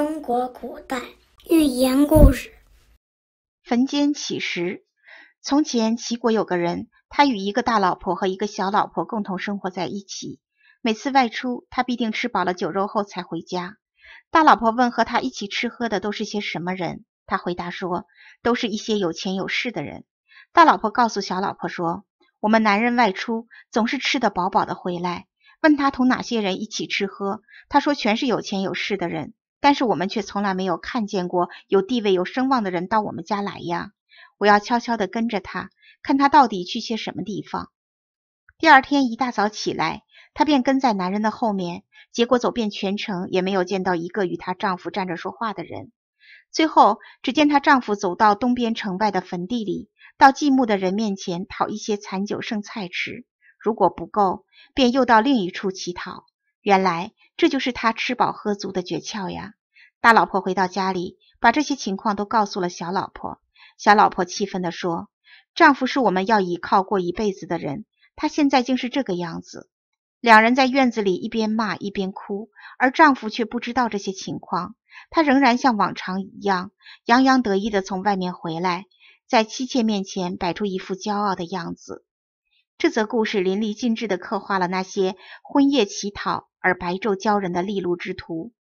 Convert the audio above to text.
中国古代寓言故事《坟间乞食。从前，齐国有个人，他与一个大老婆和一个小老婆共同生活在一起。每次外出，他必定吃饱了酒肉后才回家。大老婆问：“和他一起吃喝的都是些什么人？”他回答说：“都是一些有钱有势的人。”大老婆告诉小老婆说：“我们男人外出，总是吃得饱饱的回来。问他同哪些人一起吃喝，他说全是有钱有势的人。”但是我们却从来没有看见过有地位、有声望的人到我们家来呀！我要悄悄的跟着他，看他到底去些什么地方。第二天一大早起来，她便跟在男人的后面，结果走遍全城也没有见到一个与她丈夫站着说话的人。最后，只见她丈夫走到东边城外的坟地里，到祭墓的人面前讨一些残酒剩菜吃，如果不够，便又到另一处乞讨。原来这就是他吃饱喝足的诀窍呀！大老婆回到家里，把这些情况都告诉了小老婆。小老婆气愤地说：“丈夫是我们要依靠过一辈子的人，他现在竟是这个样子！”两人在院子里一边骂一边哭，而丈夫却不知道这些情况，他仍然像往常一样洋洋得意地从外面回来，在妻妾面前摆出一副骄傲的样子。这则故事淋漓尽致的刻画了那些昏夜乞讨而白昼鲛人的利禄之徒。